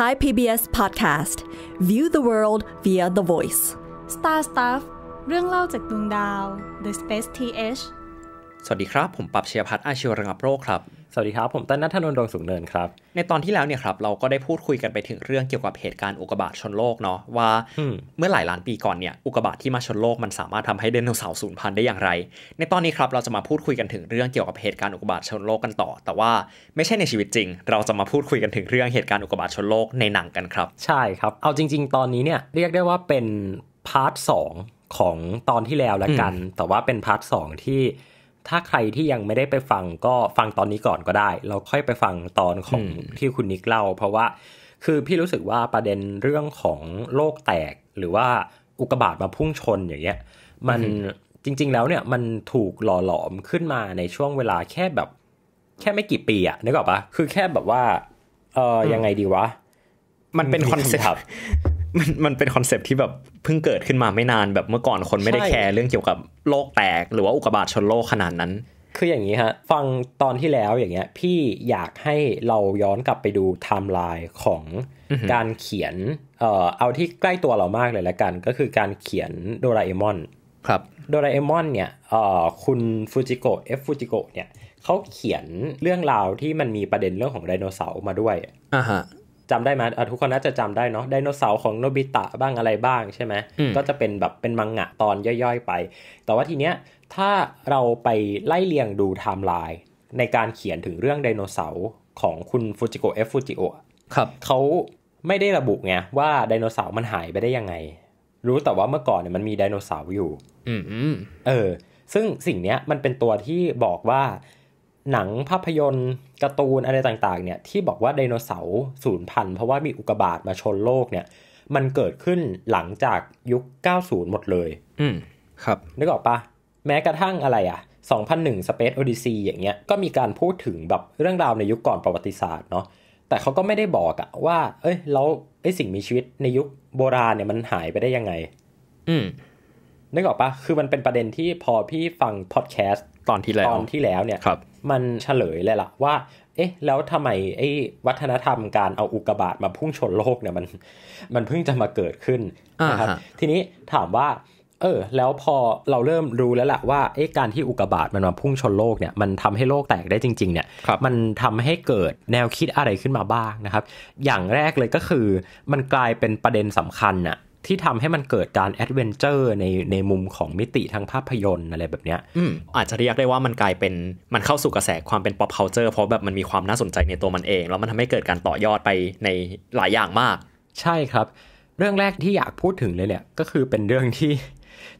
Thai PBS Podcast View the world via the voice Star Stuff เรื่องเล่าจากดวงดาว The Space TH สวัสดีครับ ผมปรับเชียพัฒน์อาชีวระงับโรคครับสวัสดีครับ ผมต้นนัทนนท์ดวงสุงเนินครับ ในตอนที่แล้วเนี่ยครับเราก็ได้พูดคุยกันไปถึงเรื่องเกี่ยวกับเหตุการณ์อุกกาบาตชนโลกเนาะว่าเมื่อหลายล้านปีก่อนเนี่ยอุกกาบาตที่มาชนโลกมันสามารถทำให้ไดโนเสาร์สูญพันธุ์ได้อย่างไร ในตอนนี้ครับเราจะมาพูดคุยกันถึงเรื่องเกี่ยวกับเหตุการณ์อุกกาบาตชนโลกกันต่อ แต่ว่าไม่ใช่ในชีวิตจริง เราจะมาพูดคุยกันถึงเรื่องเหตุการณ์อุกกาบาตชนโลกในหนังกันครับ ใช่ครับ เอาจริง ๆตอนนี้เนี่ยเรียกได้ว่าเป็นพาร์ทสของตอนที่แล้วละกันแต่ว่าเป็นพาร์ทสที่ถ้าใครที่ยังไม่ได้ไปฟังก็ฟังตอนนี้ก่อนก็ได้ เราค่อยไปฟังตอนของที่คุณนิกเล่า เพราะว่าคือพี่รู้สึกว่าประเด็นเรื่องของโลกแตกหรือว่าอุกบาทมาพุ่งชนอย่างเงี้ยมันจริงๆแล้วเนี่ยมันถูกหล่อหลอมขึ้นมาในช่วงเวลาแค่แบบ แค่ไม่กี่ปีอะนึกออกปะคือแค่แบบว่า เออยังไงดีวะ มันเป็นคอนเซ็ปต์มันมันเป็นคอนเซปที่แบบเพิ่งเกิดขึ้นมาไม่นานแบบเมื่อก่อนคนไม่ได้แคร์เรื่องเกี่ยวกับโลกแตกหรือว่าอุกบาทชนโลกขนาดนั้น คืออย่างนี้ฮะ ฟังตอนที่แล้วอย่างเงี้ย พี่อยากให้เราย้อนกลับไปดูไทม์ไลน์ของการเขียนเอ่อเอาที่ใกล้ตัวเรามากเลยละกัน ก็คือการเขียนโดราเอมอนครับโดราเอมอนเนี่ยเอ่อคุณฟูจิโกะเอฟฟูจิโกะเนี่ยเขาเขียนเรื่องราวที่มันมีประเด็นเรื่องของไดโนเสาร์มาด้วยอ่าฮะจำได้ไหมทุกคนน่าจะจำได้เนาะ ไดโนเสาร์ของโนบิตะบ้างอะไรบ้างใช่ไหมก็จะเป็นแบบเป็นมังงะตอนย่อยๆไป แต่ว่าทีเนี้ยถ้าเราไปไล่เรียงดูไทม์ไลน์ในการเขียนถึงเรื่องไดโนเสาร์ของคุณฟูจิโกะเอฟฟูจิโอะครับเขาไม่ได้ระบุไงว่าไดโนเสาร์มันหายไปได้ยังไง รู้แต่ว่าเมื่อก่อนเนี่ยมันมีไดโนเสาร์อยู่ อืมเออ ซึ่งสิ่งเนี้ยมันเป็นตัวที่บอกว่าหนังภาพยนตร์การ์ตูนอะไรต่าง ๆ เนี่ย ที่บอกว่าไดโนเสาร์สูญพันธุ์เพราะว่ามีอุกกาบาตมาชนโลกเนี่ย มันเกิดขึ้นหลังจากยุค 90 หมดเลย อืมครับ นึกออกปะแม้กระทั่งอะไรอะ2001 Space Odyssey อย่างเงี้ยก็มีการพูดถึงแบบเรื่องราวในยุคก่อนประวัติศาสตร์เนาะแต่เขาก็ไม่ได้บอกอะว่า เอ้ยแล้วไอ้สิ่งมีชีวิตในยุคโบราณเนี่ยมันหายไปได้ยังไง อืมนึกออกปะคือมันเป็นประเด็นที่พอพี่ฟังพอดแคสต์ตอนที่แล้วตอนที่แล้วเนี่ยครับมันเฉลยเลยล่ะว่า เอ๊ะแล้วทำไมไอ้วัฒนธรรมการเอาอุกกาบาตมาพุ่งชนโลกเนี่ยมันมันเพิ่งจะมาเกิดขึ้นนะครับทีนี้ถามว่าเออแล้วพอเราเริ่มรู้แล้วล่ะว่าไอ้การที่อุกกาบาตมันมาพุ่งชนโลกเนี่ยมันทำให้โลกแตกได้จริงๆเนี่ยมันทำให้เกิดแนวคิดอะไรขึ้นมาบ้างนะครับ อย่างแรกเลยก็คือมันกลายเป็นประเด็นสำคัญอะที่ทำให้มันเกิดการแอดเวนเจอร์ในในมุมของมิติทางภาพยนตร์อะไรแบบเนี้ยอืมอาจจะเรียกได้ว่ามันกลายเป็นมันเข้าสู่กระแสความเป็นปอปเคานเจอร์เพราะแบบมันมีความน่าสนใจในตัวมันเอง แล้วมันทำให้เกิดการต่อยอดไปในหลายอย่างมาก ใช่ครับ เรื่องแรกที่อยากพูดถึงเลยเนี่ยก็คือเป็นเรื่องที่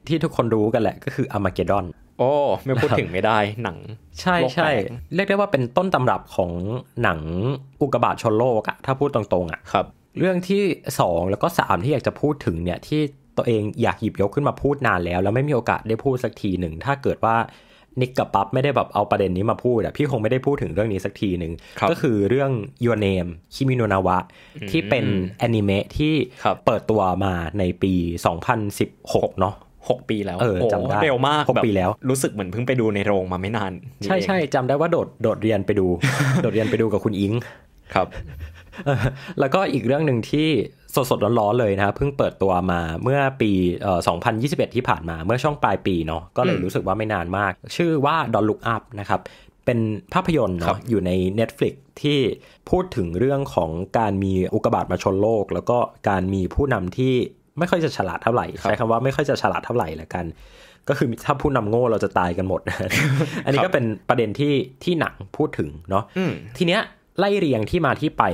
ที่ทุกคนรู้กันแหละ ก็คืออามาเกดอน โอ้ไม่พูดถึงไม่ได้หนัง ใช่ใช่เรียกได้ว่าเป็นต้นตำรับของหนังอุกบาทชนโลกอะถ้าพูดตรงๆอะครับเรื่องที่ 2 แล้วก็ 3 ที่อยากจะพูดถึงเนี่ย ที่ตัวเองอยากหยิบยกขึ้นมาพูดนานแล้ว แล้วไม่มีโอกาสได้พูดสักทีหนึ่ง ถ้าเกิดว่านิกกับปั๊บไม่ได้แบบเอาประเด็นนี้มาพูดอะพี่คงไม่ได้พูดถึงเรื่องนี้สักทีหนึ่ง ก็คือเรื่อง Your Name คิมิโนนาวะ ที่เป็นแอนิเมะที่เปิดตัวมาในปี 2016 เนาะหกปีแล้วเออจำได้เร็วมากหกปีแล้วรู้สึกเหมือนเพิ่งไปดูในโรงมาไม่นาน ใช่ใช่จำได้ว่าโดดโดดเรียนไปดู โดดเรียนไปดูกับคุณอิงครับแล้วก็อีกเรื่องหนึ่งที่สดๆ ร้อนๆเลยนะเพิ่งเปิดตัวมาเมื่อปี2021 ที่ผ่านมาเมื่อช่วงปลายปีเนาะก็เลยรู้สึกว่าไม่นานมาก ชื่อว่า Don't Look Up นะครับ เป็นภาพยนตร์เนาะอยู่ใน Netflix ที่พูดถึงเรื่องของการมีอุกกาบาตมาชนโลก แล้วก็การมีผู้นำที่ไม่ค่อยจะฉลาดเท่าไหร่ ใช้คำว่าไม่ค่อยจะฉลาดเท่าไหร่ละกัน ก็คือถ้าผู้นำโง่เราจะตายกันหมดอันนี้ก็เป็นประเด็นที่ที่หนังพูดถึงเนาะทีเนี้ยไล่เรียงที่มาที่ไป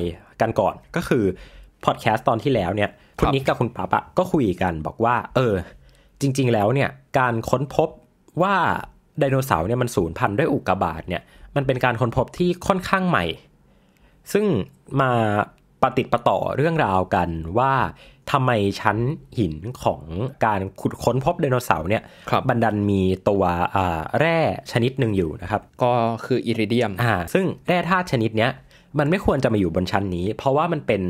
กันก่อนก็คือ พอดแคสต์ตอนที่แล้วเนี่ยคุณนิกกับคุณป๊าปะก็คุยกันบอกว่าเออ จริงๆแล้วเนี่ยการค้นพบว่าไดโนเสาร์เนี่ยมันสูญพันธุ์ด้วยอุกกาบาตเนี่ยมันเป็นการค้นพบที่ค่อนข้างใหม่ ซึ่งมาปฏิปะต่อเรื่องราวกันว่าทำไมชั้นหินของการขุดค้นพบไดโนเสาร์เนี่ยบันดันมีตัวแร่ชนิดหนึ่งอยู่นะครับ ก็คืออิริเดียมอ่าซึ่งแร่ธาตุชนิดเนี้ยมันไม่ควรจะมาอยู่บนชั้นนี้เพราะว่ามันเป็น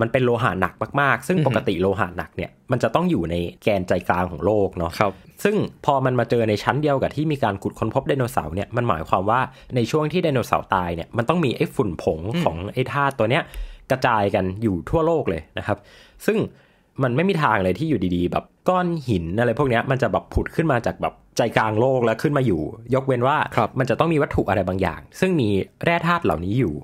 มันเป็นโลหะหนักมากๆ ซึ่งปกติโลหะหนักเนี่ยมันจะต้องอยู่ในแกนใจกลางของโลกเนาะ ครับ ซึ่งพอมันมาเจอในชั้นเดียวกับที่มีการขุดค้นพบไดโนเสาร์เนี่ยมันหมายความว่าในช่วงที่ไดโนเสาร์ตายเนี่ยมันต้องมีไอ้ฝุ่นผงของไอ้ธาตุตัวเนี้ย กระจายกันอยู่ทั่วโลกเลยนะครับ ซึ่งมันไม่มีทางเลยที่อยู่ดีๆ แบบก้อนหินอะไรพวกนี้มันจะแบบผุดขึ้นมาจากแบบใจกลางโลกแล้วขึ้นมาอยู่ ยกเว้นว่ามันจะต้องมีวัตถุอะไรบางอย่าง ซึ่งมีแร่ธาตุเหล่านี้อยู่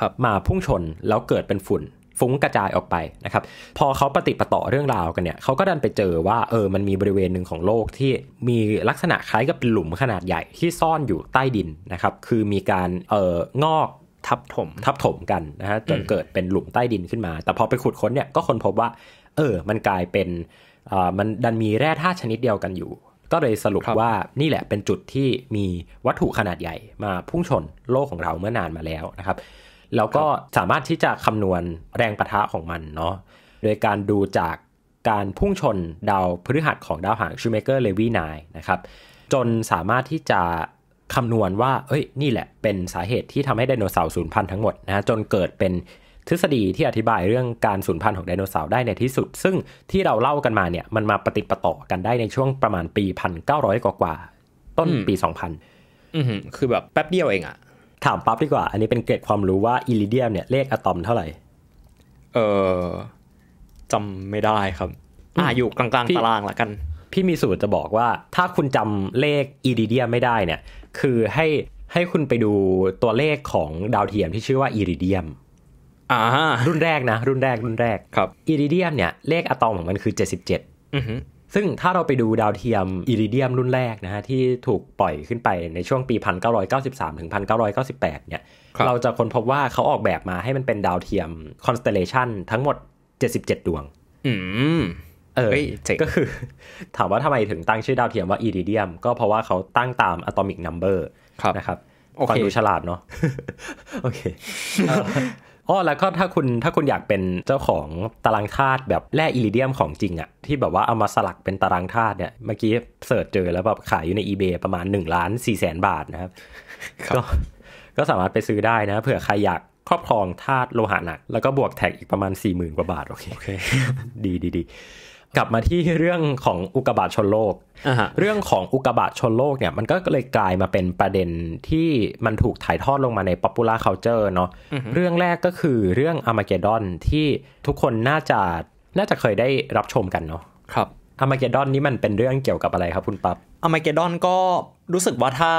ครับ มาพุ่งชนแล้วเกิดเป็นฝุ่นฟุ้งกระจายออกไปนะครับ พอเขาปฏิปต่อเรื่องราวกันเนี่ยเขาก็ดันไปเจอว่าเออมันมีบริเวณหนึ่งของโลกที่มีลักษณะคล้ายกับหลุมขนาดใหญ่ที่ซ่อนอยู่ใต้ดินนะครับ คือมีการเอ่องอกทับถม ทับถมกันนะฮะจนเกิดเป็นหลุมใต้ดินขึ้นมาแต่พอไปขุดค้นเนี่ยก็ค้นพบว่าเออ มันกลายเป็นมันดันมีแร่ธาตุชนิดเดียวกันอยู่ ก็เลยสรุปรว่านี่แหละเป็นจุดที่มีวัตถุขนาดใหญ่มาพุ่งชนโลกของเราเมื่อนานมาแล้วนะครับ แล้วก็สามารถที่จะคำนวณแรงประทะของมันเนาะ โดยการดูจากการพุ่งชนดาวพฤหัสของดาวหางชูเมเกอร์เลวีนายนะครับ จนสามารถที่จะคำนวณว่า เอ้ย นี่แหละเป็นสาเหตุที่ทำให้ไดโนเสาร์สูญพันธุ์ทั้งหมดนะ จนเกิดเป็นทฤษฎีที่อธิบายเรื่องการสูญพันธุ์ของไดโนเสาร์ได้ในที่สุด ซึ่งที่เราเล่ากันมาเนี่ย มันมาปฏิปต่อกันได้ในช่วงประมาณปีพันเก้าร้อยกว่า ต้นปีสองพอือคือแบบแป๊บเดียวเองอะ ถามปั๊บดีกว่า อันนี้เป็นเกร็ดความรู้ว่า อิริเดียมเนี่ย เลขอะตอมเท่าไหร่ เออจำไม่ได้ครับ อ่าอยู่กลางๆตารางละกัน พี่มีสูตรจะบอกว่า ถ้าคุณจำเลขอิริเดียมไม่ได้เนี่ย คือให้ให้คุณไปดูตัวเลขของดาวเทียมที่ชื่อว่าอิริเดียมรุ่นแรกนะ รุ่นแรกรุ่นแรก ครับอิริเดียมเนี่ย เลขอะตอมของมันคือ 77ซึ่งถ้าเราไปดูดาวเทียมอิริเดียม รุ่นแรกนะฮะ ที่ถูกปล่อยขึ้นไปในช่วงปี 1993ถึง1998เนี่ยรเราจะค้นพบว่าเขาออกแบบมาให้มันเป็นดาวเทียมคอนสเตเลชันทั้งหมด 77 ดวง อืม เออก็คือถามว่าทำไมถึงตั้งชื่อดาวเทียมว่าอิริเดียม ก็เพราะว่าเขาตั้งตามอะตอมิกนัมเบอร์นะครับฟังดูฉลาดเนาะโอเคอ๋อแล้วก็ถ้าคุณถ้าคุณอยากเป็นเจ้าของตารางธาตุแบบแร่อิริเดียมของจริงอะที่แบบว่าเอามาสลักเป็นตารางธาตุเนี่ย เมื่อกี้เสิร์ชเจอแล้วแบบขายอยู่ใน eBay ประมาณ1นล้านสี่แสนบาทนะครับก็ก็สามารถไปซื้อได้นะเผื่อใครอยากครอบครองธาตุโลหะหนักแล้วก็บวกแท็กอีกประมาณ4ี่หมื่นกว่าบาท โอเคโอเค ดีดีดีกลับมาที่เรื่องของอุกบาทชนโลก เรื่องของอุกบาทชนโลกเนี่ยมันก็เลยกลายมาเป็นประเด็นที่มันถูกถ่ายทอดลงมาใน popular culture เนาะ์เนาะ เรื่องแรกก็คือเรื่องอามาเกดอนที่ทุกคนน่าจะน่าจะเคยได้รับชมกันเนาะครับอามาเกดอนนี่มันเป็นเรื่องเกี่ยวกับอะไรครับคุณปับ๊บอามาเกดอนก็รู้สึกว่าถ้า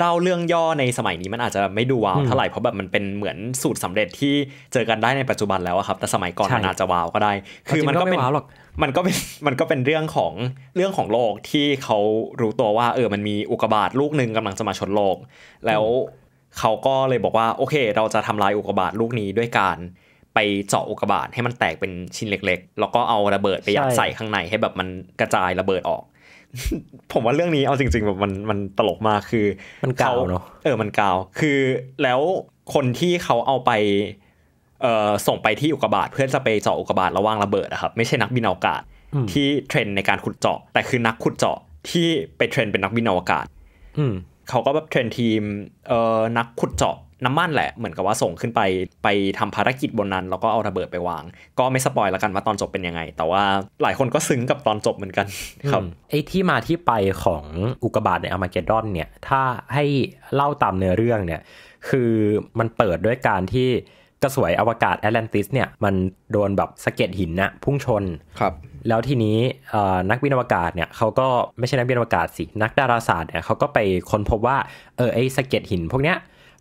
เล่าเรื่องย่อในสมัยนี้มันอาจจะไม่ดูว้าวเท่าไหร่เพราะแบบมันเป็นเหมือนสูตรสำเร็จที่เจอกันได้ในปัจจุบันแล้วครับ แต่สมัยก่อนมันอาจจะว้าวก็ได้ คือมันก็เป็นว้าวหรอกมันก็เป็นมันก็เป็นเรื่องของเรื่องของโลกที่เขารู้ตัวว่าเออ มันมีอุกกาบาตลูกหนึ่งกำลังจะมาชนโลก แล้วเขาก็เลยบอกว่าโอเค เราจะทำลายอุกกาบาตลูกนี้ด้วยการไปเจาะอุกกาบาตให้มันแตกเป็นชิ้นเล็กๆแล้วก็เอาระเบิดไปยัดใส่ข้างในให้แบบมันกระจายระเบิดออก ผมว่าเรื่องนี้เอาจริงๆแบบมันมันตลกมากคือมันกาวเนาะเออมันกาว คือแล้วคนที่เขาเอาไปส่งไปที่อุกกาบาตเพื่อนจะไปเจาะอุกกาบาตระว่างระเบิดนะครับ ไม่ใช่นักบินอวกาศ ที่เทรนในการขุดเจาะ แต่คือนักขุดเจาะที่ไปเทรน เป็นนักบินอวกาศเขาก็แบบเทรนทีมนักขุดเจาะน้ำมันแหละ เหมือนกับว่าส่งขึ้นไปไปทำภารกิจบนนั้นแล้วก็เอาระเบิดไปวาง ก็ไม่สปอยแล้วกันว่าตอนจบเป็นยังไง แต่ว่าหลายคนก็ซึ้งกับตอนจบเหมือนกัน ครับ ไอ้ที่มาที่ไปของอุกกาบาตในอามาเกดอนเนี่ยถ้าให้เล่าตามเนื้อเรื่องเนี่ยคือมันเปิดด้วยการที่กระสวยอวกาศแอตแลนติสเนี่ย มัน โดนแบบสะเก็ดหินนะพุ่งชนครับ แล้วทีนี้นักบินอวกาศเนี่ยเขาก็ไม่ใช่นักบินอวกาศสิ นักดาราศาสตร์เนี่ยเขาก็ไปค้นพบว่า เออไอสะเก็ดหินพวกเนี้ย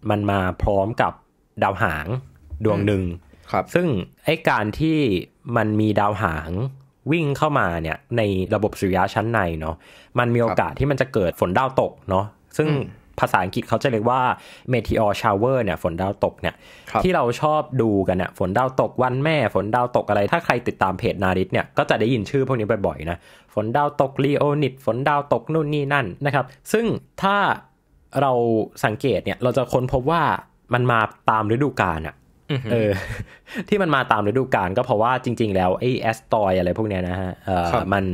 มันมาพร้อมกับดาวหางดวงหนึ่งครับ ซึ่งไอการที่มันมีดาวหางวิ่งเข้ามาเนี่ย ในระบบสุริยะชั้นในเนาะมันมีโอกาสที่มันจะเกิดฝนดาวตกเนาะซึ่งภาษาอังกฤษเขาจะเรียกว่า meteor shower เนี่ย ฝนดาวตกเนี่ย ที่เราชอบดูกันเนี่ยฝนดาวตกวันแม่ ฝนดาวตกอะไร ถ้าใครติดตามเพจนาริสเนี่ยก็จะได้ยินชื่อพวกนี้บ่อยๆนะฝนดาวตกลีโอนิดฝนดาวตกนู่นนี่นั่นนะครับ ซึ่งถ้าเราสังเกตเนี่ยเราจะค้นพบว่ามันมาตามฤดูกาลอะเออ ที่มันมาตามฤดูกาลก็เพราะว่าจริง ๆ แล้วไอ้แอสตอยอะไรพวกเนี้ยนะฮะเออมัน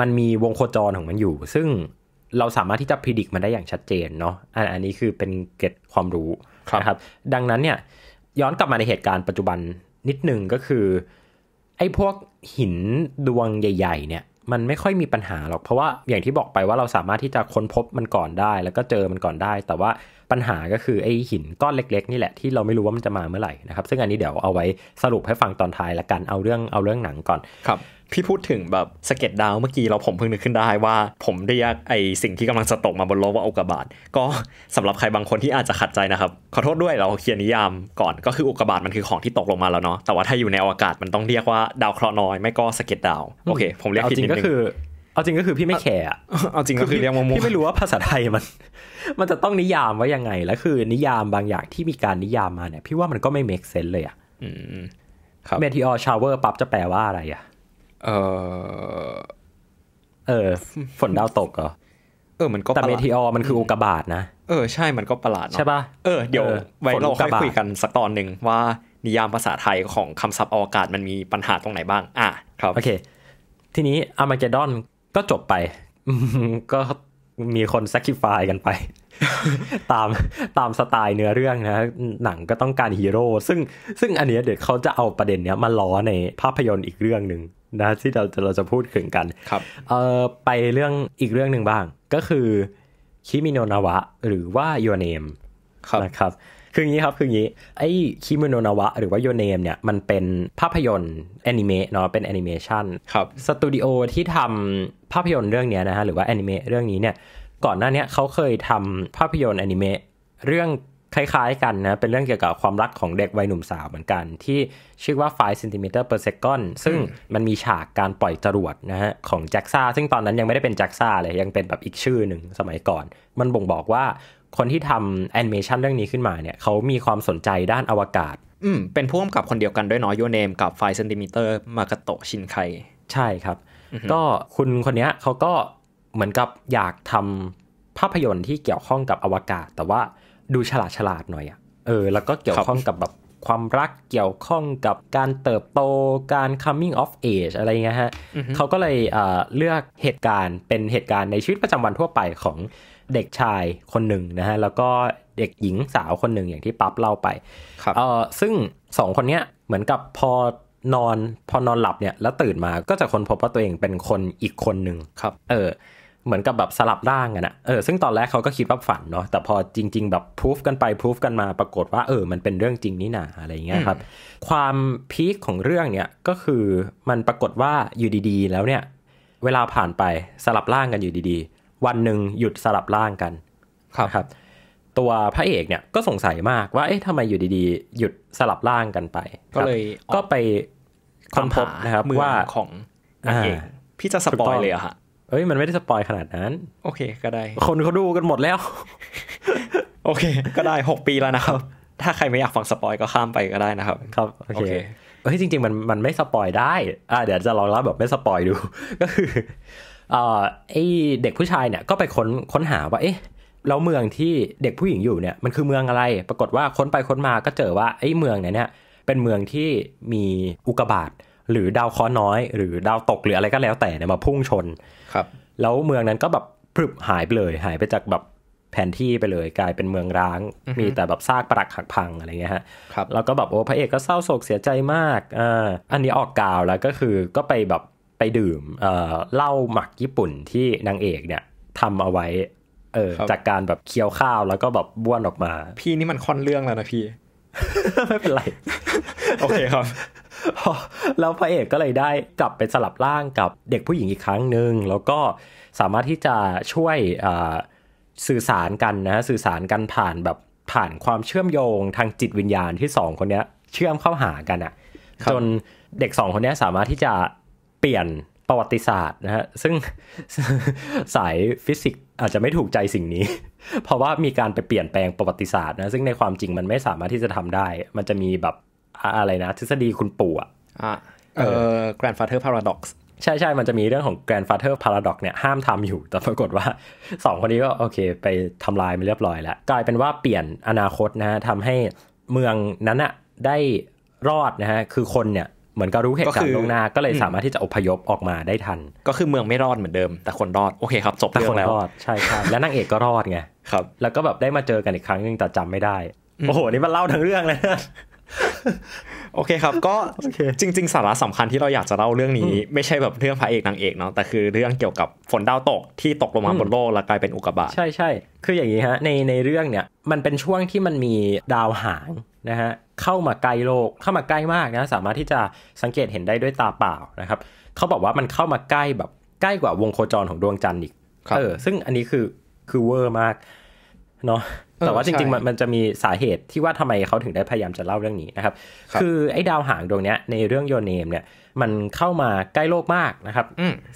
มันมีวงโคจรของมันอยู่ซึ่งเราสามารถที่จะพิจิตรมันได้อย่างชัดเจนเนาะ อันนี้คือเป็นเก็ตความรู้นะครับ ดังนั้นเนี่ยย้อนกลับมาในเหตุการณ์ปัจจุบันนิดหนึ่งก็คือไอ้พวกหินดวงใหญ่ ๆ เนี่ย มันไม่ค่อยมีปัญหาหรอกเพราะว่าอย่างที่บอกไปว่าเราสามารถที่จะค้นพบมันก่อนได้ แล้วก็เจอมันก่อนได้ แต่ว่าปัญหาก็คือไอ้หินก้อนเล็ก ๆ นี่แหละที่เราไม่รู้ว่ามันจะมาเมื่อไหร่นะครับ ซึ่งอันนี้เดี๋ยวเอาไว้สรุปให้ฟังตอนท้ายละกันเอาเรื่องเอาเรื่องหนังก่อนครับพี่พูดถึงแบบสเก็ตดาวเมื่อกี้เราผมเพิ่งนึกขึ้นได้ว่า ผมเรียกไอสิ่งที่กำลังจะตกมาบนโลกว่าอุกกาบาตก็สำหรับใครบางคนที่อาจจะขัดใจนะครับ ขอโทษด้วยเราเขียนนิยามก่อนก็คืออุกกาบาตมันคือของที่ตกลงมาแล้วเนาะแต่ว่าถ้าอยู่ในอวกาศมันต้องเรียกว่าดาวเคราะห์น้อยไม่ก็สเก็ตดาวโอเค ผมเรียกผิดนิดนึงเอาจริงก็คือพี่ไม่แคร์เอาจริงก็คือเรียกมัวพี่ไม่รู้ว่าภาษาไทยมัน มันจะต้องนิยามว่ายังไงแล้วคือ นิยามบางอย่างที่มีการนิยามมาเนี่ย พี่ว่ามันก็ไม่เมกเซนเลยอ่ะเมทิออชาวเวอร์ปั๊บจะแปลว่าอะไรอ่ะเออเออ ฝนดาวตกเหรอ เออ มันก็แต่เมทีออมันคืออุกาบาตนะ เออใช่มันก็ประหลาดใช่ป่ะ เออเดี๋ยวไว้เราค่อยคุยกันสักตอนหนึ่งว่านิยามภาษาไทยของคำศัพท์อวกาศมันมีปัญหาตรงไหนบ้าง อ่ะครับ โอเค ทีนี้อามาเกดอนก็จบไป ก็มีคนซักคิฟายกันไป ตามตามสไตล์เนื้อเรื่องนะ หนังก็ต้องการฮีโร่ ซึ่งซึ่งอันนี้เด็กเขาจะเอาประเด็นเนี้ยมาล้อในภาพยนตร์อีกเรื่องหนึ่งนะที่เราเราจะพูดถึงกันครับเออไปเรื่องอีกเรื่องหนึ่งบ้างก็คือคิมิโนนาวะหรือว่าโยเนมนะครับ คืออย่างนี้ครับคืออย่างนี้ไอ้คิมิโนนาวะหรือว่าโยเนมเนี่ยมันเป็นภาพยนตร์แอนิเมะเนาะเป็นแอนิเมชันครับสตูดิโอที่ทำภาพยนตร์เรื่องนี้นะฮะหรือว่าแอนิเมะเรื่องนี้เนี่ยก่อนหน้านี้เขาเคยทำภาพยนตร์แอนิเมะเรื่องคล้าย ๆ กันนะ เป็นเรื่องเกี่ยวกับความรักของเด็กวัยหนุ่มสาวเหมือนกัน ที่ชื่อว่า5 c นติเ m ตร e r per second ซึ่งมันมีฉากการปล่อยจรวดนะฮะ ของแจ็คซ่าซึ่งตอนนั้นยังไม่ได้เป็นแจ็คซ่าเลยยังเป็นแบบอีกชื่อหนึ่งสมัยก่อน มันบ่งบอกว่าคนที่ทำแอนิเมชันเรื่องนี้ขึ้นมาเนี่ยเขามีความสนใจด้านอวกาศ อืม เป็นพ่วงกับคนเดียวกันด้วยเนาะโยเนมกับ5 c e n t i m e t มากโตชินไค ใช่ครับ ก็คุณคนนี้เขาก็เหมือนกับอยากทำภาพยนตร์ที่เกี่ยวข้องกับอวกาศ แต่ว่าดูฉลาดฉลาดหน่อยอะเออ แล้วก็เกี่ยวข้องกับแบบความรัก เกี่ยวข้องกับการเติบโต การ coming of age อะไรเงี้ยฮะเขาก็เลยเลือกเหตุการณ์เป็นเหตุการณ์ในชีวิตประจำวันทั่วไปของเด็กชายคนหนึ่งนะฮะ แล้วก็เด็กหญิงสาวคนหนึ่งอย่างที่ปั๊บเล่าไปเออซึ่งสองคนเนี้ย เหมือนกับพอนอนพอนอนหลับเนี่ยแล้วตื่นมา ก็จะคนพบว่าตัวเองเป็นคนอีกคนหนึ่งครับ เออเหมือนกับแบบ สลับร่างอะนะเออซึ่งตอนแรกเขาก็คิดว่าฝันเนาะแต่พอจริง ๆ แบบพูฟกันไปพูฟกันมาปรากฏว่า เออ มันเป็นเรื่องจริงนี่นาอะไรเงี้ยครับ ความพีคของเรื่องเนี่ยก็คือมันปรากฏว่าอยู่ดีๆ แล้วเนี่ย เวลาผ่านไปสลับร่างกันอยู่ดีๆ วันหนึ่งหยุดสลับร่างกัน ครับครับ ตัวพระเอกเนี่ยก็สงสัยมากว่าเอ๊ะทำไมอยู่ดีๆ หยุดสลับร่างกันไป ก็เลยก็ไปค้นพบนะครับว่าของนางเอกพี่จะสปอยเลยอะฮะเอ้ยมันไม่ได้สปอยขนาดนั้น โอเค ก็ได้ คนเขาดูกันหมดแล้ว โอเค ก็ได้หกปีแล้วนะครับ ถ้าใครไม่อยากฟังสปอยก็ข้ามไปก็ได้นะครับ ครับโอเคเฮ้ยจริง ๆ มันมันไม่สปอยได้ อ่าเดี๋ยวจะลองเล่าแบบไม่สปอยดูก็คืออ่าไอเด็กผู้ชายเนี่ย ก็ไปค้นค้นหาว่าเอ๊ะแล้วเมืองที่เด็กผู้หญิงอยู่เนี่ยมันคือเมืองอะไร ปรากฏว่าค้นไปค้นมาก็เจอว่าไอเมืองเนี่ย เป็นเมืองที่มีอุกบาทหรือดาวเคราะห์น้อย หรือดาวตกหรืออะไรก็แล้วแต่เนี่ยมาพุ่งชน ครับ แล้วเมืองนั้นก็แบบพรึบหายไปเลย หายไปจากแบบแผนที่ไปเลย กลายเป็นเมืองร้าง มีแต่แบบซากปรักหักพังอะไรเงี้ยฮะครับแล้วก็แบบโอ้พระเอกก็เศร้าโศกเสียใจมาก อ่า อันนี้ออกกาวแล้วก็คือ ก็ไปแบบไปดื่ม เอ่อ เหล้าหมักญี่ปุ่นที่นางเอกเนี่ยทำเอาไว้ เออ จากการแบบเคี้ยวข้าวแล้วก็แบบบ้วนออกมา พี่นี่มันค่อนเรื่องแล้วนะพี่ ไม่เป็นไร โอเคครับแล้วพระเอกก็เลยได้กลับไปสลับร่างกับเด็กผู้หญิงอีกครั้งหนึ่งแล้วก็สามารถที่จะช่วยสื่อสารกันนะสื่อสารกันผ่านแบบผ่านความเชื่อมโยงทางจิตวิญญาณที่สองคนนี้เชื่อมเข้าหากันอะจนเด็กสองคนนี้สามารถที่จะเปลี่ยนประวัติศาสตร์นะฮะซึ่งสายฟิสิกส์อาจจะไม่ถูกใจสิ่งนี้ เพราะว่ามีการไปเปลี่ยนแปลงประวัติศาสตร์นะซึ่งในความจริงมันไม่สามารถที่จะทำได้ มันจะมีแบบอะไรนะทฤษฎีคุณปู่อ่ะเออ grandfather paradox ใช่ใช่มันจะมีเรื่องของ grandfather paradox เนี่ยห้ามทำอยู่แต่ปรากฏว่า 2 คนนี้ก็โอเค ไปทำลายมันเรียบร้อยแล้ว กลายเป็นว่าเปลี่ยนอนาคตนะฮะทำให้เมืองนั้นอะได้รอดนะฮะ คือคนเนี่ยเหมือนก็รู้เหตุการณ์ลงหน้า ก็เลยสามารถที่จะอพยพออกมาได้ทัน ก็คือเมืองไม่รอดเหมือนเดิมแต่คนรอดโอเคครับจบแต่คนรอดใช่ครับและนางเอกก็รอดไงครับแล้วก็แบบได้มาเจอกันอีกครั้ง นึงแต่จำไม่ได้โอ้โหนี่มันเล่าทั้งเรื่องเลยโอเคครับก็จริง ๆสาระสำคัญที่เราอยากจะเล่าเรื่องนี้ ไม่ใช่แบบเรื่องพระเอกนางเอกเนาะแต่คือเรื่องเกี่ยวกับฝนดาวตกที่ตกลงมาบนโลกแล้วกลายเป็นอุกกาบาตใช่ใช่คืออย่างนี้ฮะในในเรื่องเนี่ยมันเป็นช่วงที่มันมีดาวหางนะฮะเข้ามาใกล้โลก เข้ามาใกล้มากนะสามารถที่จะสังเกตเห็นได้ด้วยตาเปล่านะครับเขาบอกว่ามันเข้ามาใกล้แบบใกล้กว่าวงโคจรของดวงจันทร์อีกเออซึ่งอันนี้คือคือเวอร์มากเนาะ แต่ว่าจริงๆ มันจะมีสาเหตุที่ว่าทำไมเขาถึงได้พยายามจะเล่าเรื่องนี้นะครับ คือไอ้ดาวหางดวงเนี้ยในเรื่องโยเนมเนี่ย มันเข้ามาใกล้โลกมากนะครับ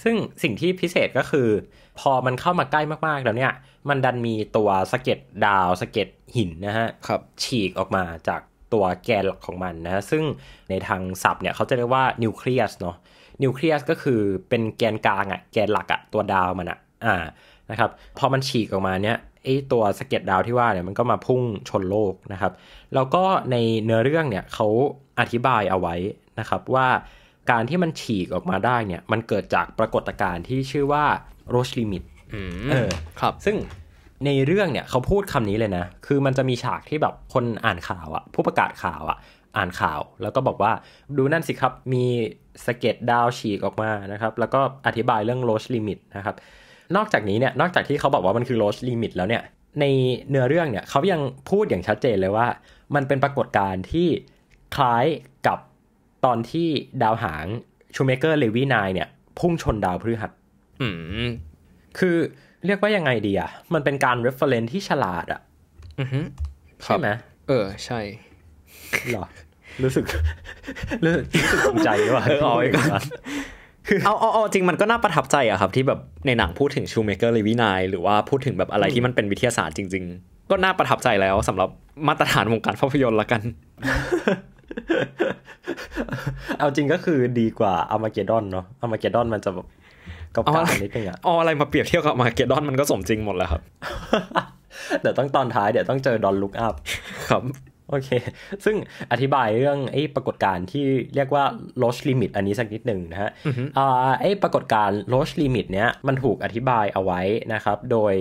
ซึ่งสิ่งที่พิเศษก็คือ พอมันเข้ามาใกล้มากๆแล้วเนี่ย มันดันมีตัวสะเก็ดดาวสะเก็ดหินนะฮะ ฉีกออกมาจากตัวแกนหลักของมันนะ ซึ่งในทางศัพท์เนี่ยเขาจะเรียกว่านิวเคลียสเนาะ นิวเคลียสก็คือเป็นแกนกลางอะแกนหลักอะตัวดาวมันอะอ่านะครับ พอมันฉีกออกมาเนี่ยไอตัวสะเก็ดดาวที่ว่าเนี่ยมันก็มาพุ่งชนโลกนะครับ แล้วก็ในเนื้อเรื่องเนี่ยเขาอธิบายเอาไว้นะครับว่าการที่มันฉีกออกมาได้เนี่ยมันเกิดจากปรากฏการณ์ที่ชื่อว่าโรชลิมิตเออครับ ซึ่งในเรื่องเนี่ยเขาพูดคำนี้เลยนะคือมันจะมีฉากที่แบบคนอ่านข่าวอะผู้ประกาศข่าวอะอ่านข่าว แล้วก็บอกว่าดูนั่นสิครับ มีสเก็ตดาวฉีกออกมานะครับ แล้วก็อธิบายเรื่องโรชลิมิตนะครับนอกจากนี้เนี่ยนอกจากที่เขาบอกว่ามันคือ loss ลิมิต แล้วเนี่ย ในเนื้อเรื่องเนี่ยเขายังพูดอย่างชัดเจนเลยว่า มันเป็นปรากฏการณ์ที่คล้ายกับตอนที่ดาวหางชูเมเกอร์เลวีนายเนี่ย พุ่งชนดาวพฤหัสอืมคือเรียกว่ายังไงดีอะมันเป็นการ reference ที่ฉลาดอะอือฮึใช่ไหมเออ ใช่หรอรู้สึกรู้สึกภูมิใจว่ะเออออกไปก่อนเอาเอาจริงมันก็น่าประทับใจอะครับที่แบบในหนังพูดถึงชูเมเกอร์ลิวินายหรือว่าพูดถึงแบบอะไรที่มันเป็นวิทยาศาสตร์จริงๆ ก็น่าประทับใจแล้วสำหรับมาตรฐานวงการภาพยนตร์ละกัน เอาจริงก็คือดีกว่าอามาเกดอนเนาะอามาเกดอนมันจะแบบก็กานิดนึงอะอ๋ออะไรมาเปรียบเทียบกับมาเกดอนมันก็สมจริงหมดแล้วครับ เดี๋ยวต้องตอนท้ายเดี๋ยวต้องเจอดอนลุกอัพครับโอเค ซึ่งอธิบายเรื่องไอ้ปรากฏการณ์ที่เรียกว่าโ s ชลิมิตอันนี้สักนิดหนึ่งนะฮะไอ้ปรากฏการณ์โ s ชลิมิตเนี้ย มันถูกอธิบายเอาไว้นะครับ โดย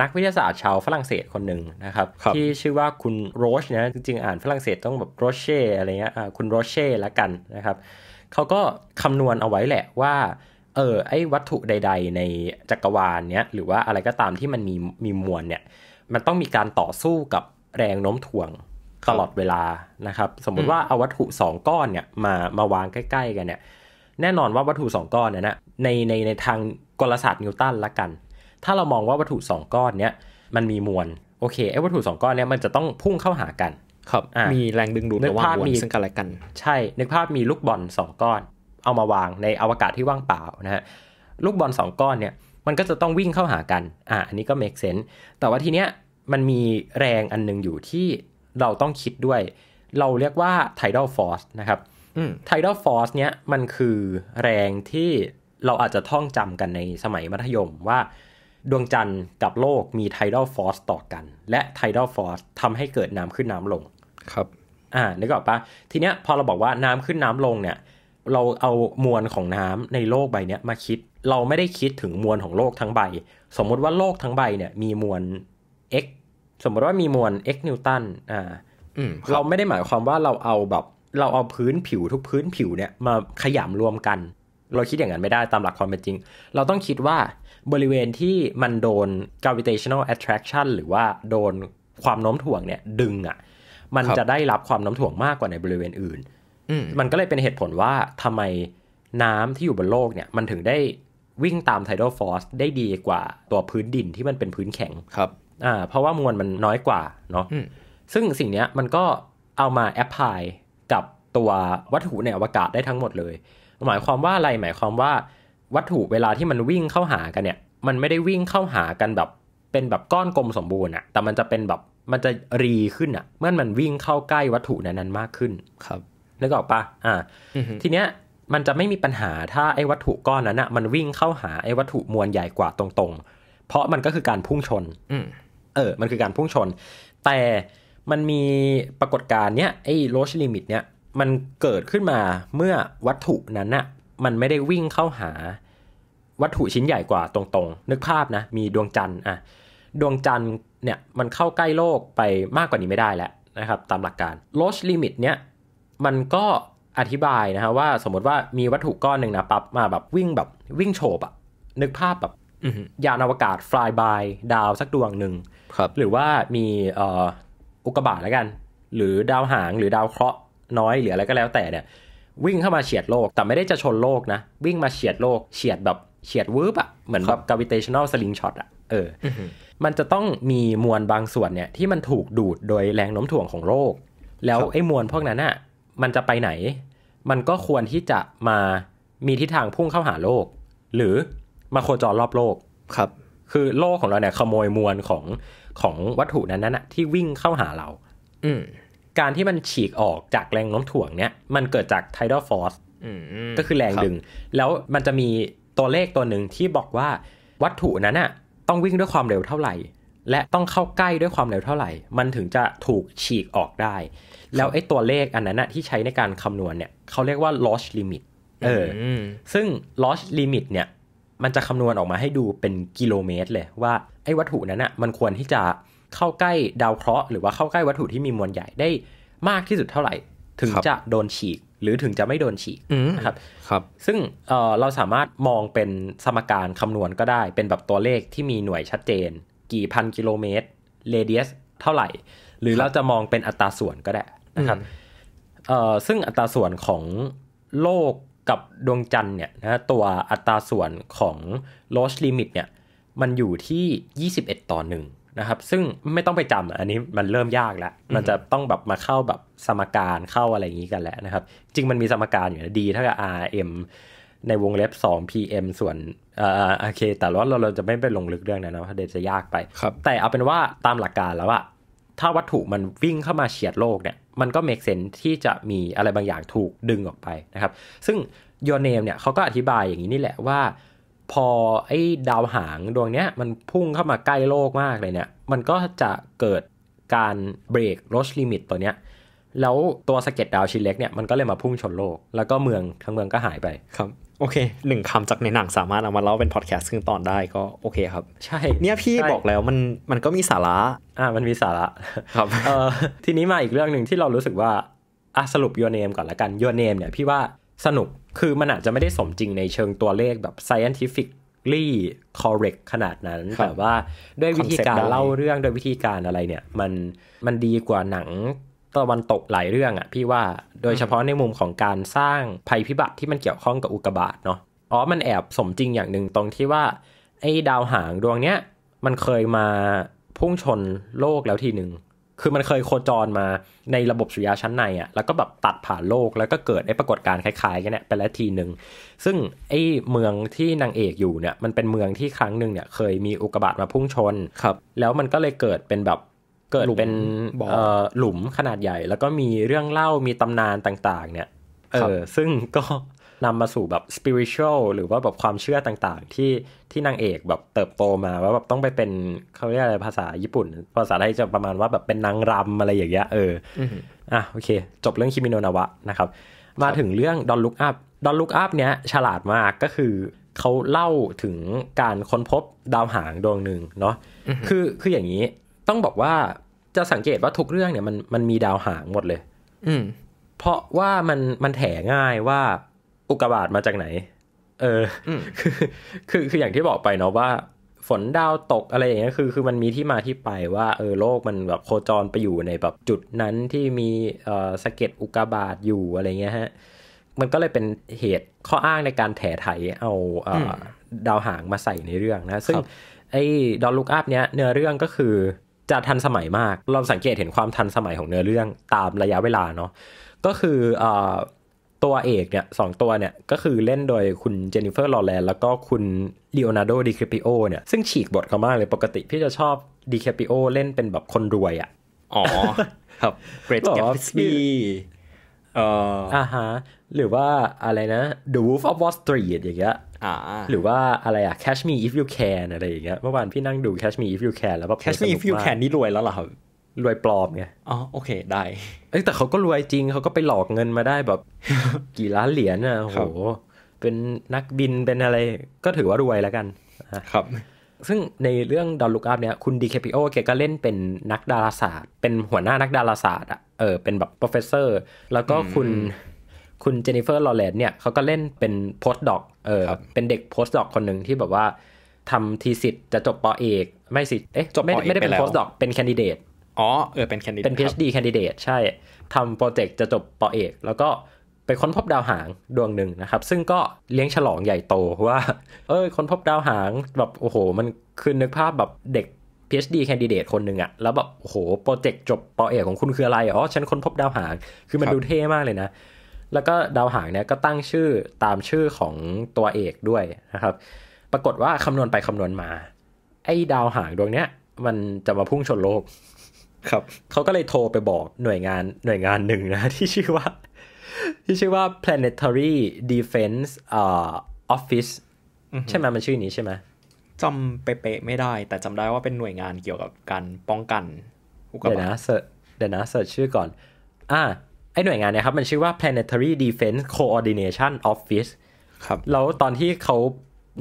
นักวิทยาศาสตร์ชาวฝรั่งเศสคนหนึ่งนะครับรบที่ชื่อว่าคุณโรชนะจริงๆ อ่านฝรั่งเศสต้องแบบโรเช่อะไรเงี้ยคุณโรเช่ละกันนะครับ เขาก็คำนวณเอาไว้แหละว่า เออไอ้วัตถุใดๆในจักรวาลเนี้ย หรือว่าอะไรก็ตามที่มันมีมีมวลเนี่ยมันต้องมีการต่อสู้กับแรงโน้มถ่วงตลอดเวลานะครับสมมุติว่าเอาวัตถุ2ก้อนเนี่ยมามาวางใกล้ๆ กันเนี่ย แน่นอนว่าวัตถุ2ก้อนเนี่ยนะในในในทางกลศาสตร์นิวตันละกันถ้าเรามองว่าวัตถุ2ก้อนเนี่ยมันมีมวลโอเคไอ้วัตถุ2ก้อนเนี่ยมันจะต้องพุ่งเข้าหากันครับมีแรงดึงดูดระหว่างมวลซึ่งกันและกันใช่นึกภาพมีลูกบอล 2 ก้อน เอามาวางในอวกาศที่ว่างเปล่านะฮะลูกบอล2ก้อนเนี่ยมันก็จะต้องวิ่งเข้าหากันอ่ะอันนี้ก็ make sense แต่ว่าทีเนี้ยมันมีแรงอันนึงอยู่ที่เราต้องคิดด้วยเราเรียกว่า tidal force นะครับ tidal force เนี้ยมันคือแรงที่เราอาจจะท่องจำกันในสมัยมัธยมว่า ดวงจันทร์กับโลกมี tidal force ต่อกัน และ tidal force ทำให้เกิดน้ำขึ้นน้ำลง ครับ อ่านึกออกปะทีเนี้ยพอเราบอกว่าน้ำขึ้นน้ำลงเนี่ยเราเอามวลของน้ำในโลกใบเนี้ยมาคิดเราไม่ได้คิดถึงมวลของโลกทั้งใบ สมมติว่าโลกทั้งใบเนี่ยมีมวล x สมมติว่ามีมวล x นิวตัน อ่าเราไม่ได้หมายความว่าเราเอาแบบเราเอาพื้นผิวทุกพื้นผิวเนี่ยมาขยำรวมกัน เราคิดอย่างนั้นไม่ได้ตามหลักความเป็นจริง เราต้องคิดว่าบริเวณที่มันโดน gravitational attraction หรือว่าโดนความโน้มถ่วงเนี่ย ดึงอะ่ะ มันจะได้รับความโน้มถ่วงมากกว่าในบริเวณอื่น มันก็เลยเป็นเหตุผลว่าทำไมน้ำที่อยู่บนโลกเนี่ย มันถึงได้วิ่งตาม tidal force ได้ดีกว่าตัวพื้นดินที่มันเป็นพื้นแข็งครับอ่าเพราะว่ามวลมันน้อยกว่าเนาะซึ่งสิ่งนี้มันก็เอามาแอพพลายกับตัววัตถุในอวกาศได้ทั้งหมดเลยหมายความว่าอะไรหมายความว่าวัตถุเวลาที่มันวิ่งเข้าหากันเนี่ย มันไม่ได้วิ่งเข้าหากันแบบเป็นแบบก้อนกลมสมบูรณ์อะแต่มันจะเป็นแบบมันจะรีขึ้นอะเมื่อมันวิ่งเข้าใกล้วัตถุนั้นนั้นมากขึ้นครับนึกออกปะอ่าทีเนี้ยมันจะไม่มีปัญหาถ้าไอ้วัตถุก้อนนั้นอะมันวิ่งเข้าหาไอ้วัตถุมวลใหญ่กว่าตรงๆ เพราะมันก็คือการพุ่งชนเออ มันคือการพุ่งชน แต่มันมีปรากฏการณ์เนี้ย ไอ้โรชลิมิตเนี้ยมันเกิดขึ้นมาเมื่อวัตถุนั้นอะมันไม่ได้วิ่งเข้าหาวัตถุชิ้นใหญ่กว่าตรงๆ นึกภาพนะ มีดวงจันทร์อะดวงจันทร์เนี่ยมันเข้าใกล้โลกไปมากกว่านี้ไม่ได้แล้วนะครับ ตามหลักการโรชลิมิตเนี้ยมันก็อธิบายนะฮะว่าสมมติว่ามีวัตถุก้อนหนึ่งนะ ปั๊บมาแบบวิ่งแบบวิ่งโฉบอะนึกภาพแบบยานอวกาศฟลายบายดาวสักดวงหนึ่งรหรือว่ามีอุกกาบาตแล้วกัน หรือดาวหางหรือดาวเคราะห์น้อยหรืออะไรก็แล้วแต่เนี่ย วิ่งเข้ามาเฉียดโลก แต่ไม่ได้จะชนโลกนะ วิ่งมาเฉียดโลก เฉียดแบบเฉียดวืบอะเหมือนแบบ gravitational slingshot อะเออ มันจะต้องมีมวลบางส่วนเนี่ย ที่มันถูกดูดโดยแรงโน้มถ่วงของโลก แล้วไอ้มวลพวกนั้นอะมันจะไปไหน มันก็ควรที่จะมามีทิศทางพุ่งเข้าหาโลก หรือมาโคจรรอบโลกครับ คือโลกของเราเนี่ย ขโมยมวลของของวัตถุนั้นนะที่วิ่งเข้าหาเราอืการที่มันฉีกออกจากแรงโน้มถ่วงเนี่ย มันเกิดจาก tidal force ก็คือแรงดึงแล้วมันจะมีตัวเลขตัวหนึ่งที่บอกว่าวัตถุนั้นน่ะต้องวิ่งด้วยความเร็วเท่าไหร่ และต้องเข้าใกล้ด้วยความเร็วเท่าไหร่ มันถึงจะถูกฉีกออกได้ แล้วไอ้ตัวเลขอันนั้นน่ะที่ใช้ในการคำนวณเนี่ยเขาเรียกว่า loss limit เออซึ่ง loss limit เนี่ย มันจะคำนวณออกมาให้ดูเป็นกิโลเมตร เลยว่าไอ้วัตถุนั้นอะ่ะมันควรที่จะเข้าใกล้ดาวเคราะห์หรือว่าเข้าใกล้วัตถุที่มีมวลใหญ่ได้มากที่สุดเท่าไหร่ ถึงจะโดนฉีก หรือถึงจะไม่โดนฉีก นะครับครับซึ่งเเราสามารถมองเป็นสมการคำนวณก็ได้ เป็นแบบตัวเลขที่มีหน่วยชัดเจนกี่พันกิโลเมตรเรเดียสเท่าไหร่ หรือรเราจะมองเป็นอัตราส่วนก็ได้นะครับซึ่งอัตราส่วนของโลกกับดวงจันทร์เนี่ยนะตัวอัตราส่วนของโลชลิมิตเนี่ยมันอยู่ที่ 21 ต่อหนึ่งนะครับ ซึ่งไม่ต้องไปจำอันนี้มันเริ่มยากแล้ว มันจะต้องแบบมาเข้าแบบสมการเข้าอะไรอย่างนี้กันแล้วนะครับ จริงมันมีสมการอยู่นะ D เท่ากับ RM ในวงเล็บ2 PM ส่วนเอ่อโอเคแต่ว่าเราเราจะไม่ไปลงลึกเรื่องนั้นนะเพราะเดจะยากไปแต่เอาเป็นว่าตามหลักการแล้วอะถ้าวัตถุมันวิ่งเข้ามาเฉียดโลกเนี่ยมันก็เมกเซนที่จะมีอะไรบางอย่างถูกดึงออกไปนะครับซึ่งยอเนมเนี่ยเขาก็อธิบายอย่างนี้นี่แหละว่าพอไอ้ดาวหางดวงเนี้ยมันพุ่งเข้ามาใกล้โลกมากเลยเนี่ยมันก็จะเกิดการเบรกโรสลิมิตตัวเนี้ยแล้วตัวสะเก็ดดาวชิ้นเล็กเนี่ยมันก็เลยมาพุ่งชนโลกแล้วก็เมืองทั้งเมืองก็หายไปครับโอเค หนึ่งคำจากในหนังสามารถเอามาเล่าเป็น พอดแคสต์ครึ่งตอนได้ก็โอเคครับ ใช่ เนี่ยพี่บอกแล้วมันมันก็มีสาระอ่ามันมีสาระครับทีนี้มาอีกเรื่องหนึ่งที่เรารู้สึกว่าอ่ะสรุปยูเนมก่อนละกันยูเนมเนี่ยพี่ว่าสนุก คือมันอาจจะไม่ได้สมจริงในเชิงตัวเลขแบบ scientific l ี่ correct ขนาดนั้น แต่ว่าด้วยวิธีการเล่าเรื่องด้วยวิธีการอะไรเนี่ย มันมันดีกว่าหนังตะวันตกหลายเรื่องอะพี่ว่า โดยเฉพาะในมุมของการสร้างภัยพิบัติที่มันเกี่ยวข้องกับอุกกาบาตเนาะ อ๋อ มันแอบสมจริงอย่างหนึ่งตรงที่ว่า ไอ้ดาวหางดวงเนี้ยมันเคยมาพุ่งชนโลกแล้วทีหนึ่งคือมันเคยโคจรมาในระบบสุริยะชั้นในอะ่ะ แล้วก็แบบตัดผ่านโลก แล้วก็เกิดไอ้ปรากฏการณ์คล้ายๆกันเนี่ยไปแล้วทีหนึ่งซึ่งไอ้เมืองที่นางเอกอยู่เนี่ย มันเป็นเมืองที่ครั้งหนึ่งเนี่ย เคยมีอุกกาบาตมาพุ่งชน ครับ แล้วมันก็เลยเกิดเป็นแบบ เกิดเป็นหลุมขนาดใหญ่ แล้วก็มีเรื่องเล่ามีตำนานต่าง ๆ เนี่ยเออซึ่งก็นำมาสู่แบบสปิริตชัลหรือว่าแบบความเชื่อต่างๆ ที่ที่นางเอกแบบเติบโตมาว่าแบบต้องไปเป็นเขาเรียกอะไรภาษาญี่ปุ่น ภาษาไทยจะประมาณว่าแบบเป็นนางรำอะไรอย่างเงี้ยเอออ่ะโอเค จบเรื่องคิมิโนนาวะนะครับ มาถึงเรื่องดอนลุกอัพดอนลุกอัพเนี้ยฉลาดมากก็คือเขาเล่าถึงการค้นพบดาวหางดวงหนึ่งเนาะคือคืออย่างนี้ต้องบอกว่าจะสังเกตว่าทุกเรื่องเนี่ยมันมันมีดาวหางหมดเลย อืเพราะว่ามันมันแถง่ายว่าอุกกาบาตมาจากไหน เออคือคือ คืออย่างที่บอกไปเนาะว่า ฝนดาวตกอะไรอย่างเงี้ย คือ คือมันมีที่มาที่ไปว่า เออ โลกมันแบบโคจรไปอยู่ในแบบจุดนั้นที่มีเอ่อสะเก็ดอุกกาบาตอยู่อะไรเงี้ยฮะ มันก็เลยเป็นเหตุข้ออ้างในการแถไถเอาเอดาวหางมาใส่ในเรื่องนะ ซึ่งไอ้ดอลลูกอัพเนี้ยเนื้อเรื่องก็คือจะทันสมัยมาก เราสังเกตเห็นความทันสมัยของเนื้อเรื่องตามระยะเวลาเนาะ ก็คืออตัวเอกเนี่ยสองตัวเนี่ยก็คือเล่นโดยคุณเจนิเฟอร์ลอแรนแล้วก็คุณลีโอนาร์โดดิคาปิโอเนี่ย ซึ่งฉีกบทเขามากเลยปกติพี่จะชอบดิคาปิโอเล่นเป็นแบบคนรวยอะ่ะ อ๋อ ครับเกรดแกปซีเอ่ออ่าฮะหรือว่าอะไรนะ The Wolf of Wall Street อย่างเงี้ยหรือว่าอะไรอะ Catch Me If You Can อะไรอย่างเงี้ยเมื่อวานพี่นั่งดู Catch Me If You Can แล้วแบบ Catch Me If You Can นี่รวยแล้วเหรอครับรวยปลอมไง อ๋อโอเคได้ เอ้แต่เขาก็รวยจริงเขาก็ไปหลอกเงินมาได้แบบกี่ล้านเหรียญอ่ะโห เป็นนักบินเป็นอะไรก็ถือว่ารวยแล้วกัน ครับ ซึ่งในเรื่องดอลลูกอัพเนี่ยคุณดีแคปิโอเกก็เล่นเป็นนักดาราศาสตร์เป็นหัวหน้านักดาราศาสตร์อ่ะเออเป็นแบบ professor แล้วก็คุณคุณเจนิเฟอร์ลอเรนเนี่ยเขาก็เล่นเป็นโพสต์ด็อกเออเป็นเด็กโพสต์ด็อกคนหนึ่งที่แบบว่าทำทีสิทธ์จะจบปอเอก ไม่สิเอ๊ะจบไม่ไม่ได้เป็นโพสต์ด็อกเป็นแคนดิเดตอ๋อ เออ เป็นแคนดิเดตเป็น PhD แคนดิเดตใช่ทำโปรเจกต์จะจบปอเอก แล้วก็ไปค้นพบดาวหางดวงหนึ่งนะครับ ซึ่งก็เลี้ยงฉลองใหญ่โตว่า เอ้ยค้นพบดาวหางแบบโอ้โห มันคือนึกภาพแบบเด็ก PhD แคนดิเดตคนหนึ่งอะ แล้วแบบโอ้โหโปรเจกต์จบปอเอกของคุณคืออะไร อ๋อ ฉันค้นพบดาวหาง คือมันดูเท่มากเลยนะ แล้วก็ดาวหางเนี้ยก็ตั้งชื่อตามชื่อของตัวเอกด้วยนะครับ ปรากฏว่าคำนวณไปคำนวณมา ไอ้ดาวหางดวงเนี้ย มันจะมาพุ่งชนโลกครับเขาก็เลยโทรไปบอก หน่วย งาน หน่วยงานหนึ่งนะ ที่ชื่อว่า ที่ชื่อว่า planetary defense office ใช่ไหม มันชื่อ นี้ใช่ไหม จำเป๊ะไม่ได้ แต่จำได้ว่าเป็นหน่วยงานเกี่ยวกับการป้องกันอุกกาบนะเดี๋ยวนะเสิร์ชชื่อก่อน อ่าไอหน่วยงาน เนี่ย ครับ มันชื่อว่า planetary defense coordination office ครับ แล้ว ตอนที่เขา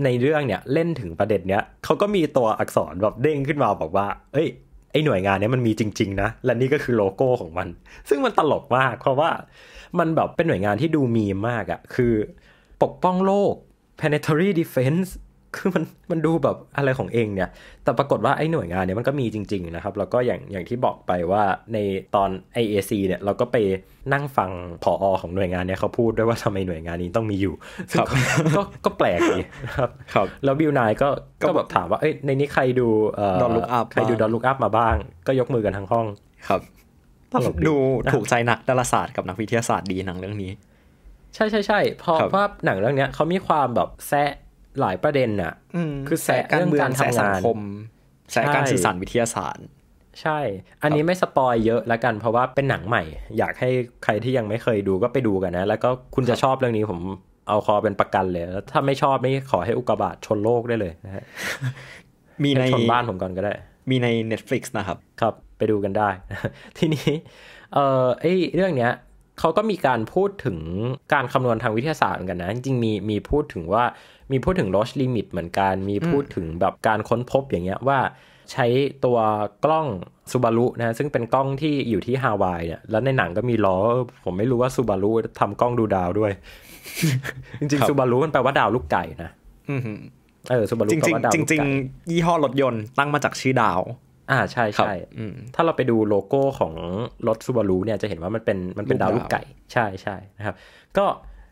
ในเรื่องเนี่ย เล่นถึงประเด็นเนี้ย เขาก็มีตัวอักษร แบบ เด้ง ขึ้นมาบอกว่า เอ้ยไอ้หน่วยงานนี้มันมีจริงๆนะ และนี่ก็คือโลโก้ของมัน ซึ่งมันตลกมาก เพราะว่ามันแบบเป็นหน่วยงานที่ดูมีมากอะคือปกป้องโลก planetary defense คือมันมันดูแบบอะไรของเองเนี่ย แต่ปรากฏว่าไอ้หน่วยงานเนี่ยมันก็มีจริง ๆ นะครับ แล้วก็อย่างอย่างที่บอกไปว่าในตอน IAC เนี่ย เราก็ไปนั่งฟังผออของหน่วยงานเนี่ยเขาพูดด้วยว่าทำไมหน่วยงานนี้ต้องมีอยู่ซึ่งก็ก็แปลกดีครับรบแล้วบิวนายก็ก็แบบถามว่าเอ้ยในนี้ใครดูดอลลุกอัพใครดูดอลลุกอัพมาบ้าง ก็ยกมือกันทั้งห้อง ครับดูถูกใจนักดาราศาสตร์กับนักวิทยาศาสตร์ดีหนังเรื่องนี้ ใช่ใช่ใช่เพราะว่าหนังเรื่องเนี้ยเขามีความแบบแซะหลายประเด็นน่ะ คือแสกเรื่องการสังคม แสการสื่อสารวิทยาศาสตร์ ใช่ อันนี้ไม่สปอยเยอะละกันเพราะว่าเป็นหนังใหม่ อยากให้ใครที่ยังไม่เคยดูก็ไปดูกันนะ แล้วก็คุณจะชอบเรื่องนี้ผมเอาคอเป็นประกันเลยแล้วถ้าไม่ชอบนี่ขอให้อุกบาทชนโลกได้เลยนะฮะมีในชนบ้านผมก่อนก็ได้ มีใน Netflix นะครับ ครับ ไปดูกันได้ ทีนี้ เออไอเรื่องเนี้ยเขาก็มีการพูดถึงการคำนวณทางวิทยาศาสตร์กันนะ จริงมีมีพูดถึงว่ามีพูดถึงล o s s l ิ m i เหมือนกัน มีพูดถึงแบบการค้นพบอย่างเงี้ยว่าใช้ตัวกล้องซูบารุนะซึ่งเป็นกล้องที่อยู่ที่ฮาวายเนี่ยแล้วในหนังก็มีล้อ ผมไม่รู้ว่าซูบารุทำกล้องดูดาวด้วย จริงๆซูบารุมันแปลว่าดาวลูกไก่นะเออซูบารุจริงจริงจริงยี่ห้อรถยนต์ตั้งมาจากชื่อดาว อ่าใช่ใช่ถ้าเราไปดูโลโก้ของรถซูบารุเนี่ยจะเห็นว่ามันเป็นมันเป็นดาวลูกไก่ใช่ใช่นะครับ ก็